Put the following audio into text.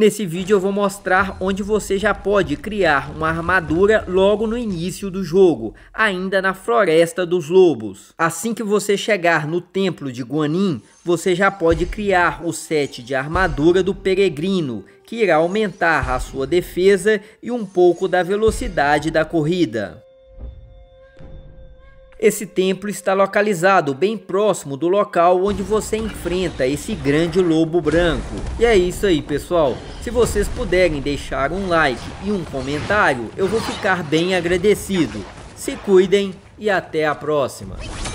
Nesse vídeo eu vou mostrar onde você já pode criar uma armadura logo no início do jogo, ainda na Floresta dos Lobos. Assim que você chegar no Templo de Guanin, você já pode criar o set de armadura do Peregrino, que irá aumentar a sua defesa e um pouco da velocidade da corrida. Esse templo está localizado bem próximo do local onde você enfrenta esse grande lobo branco. E é isso aí pessoal, se vocês puderem deixar um like e um comentário, eu vou ficar bem agradecido. Se cuidem e até a próxima.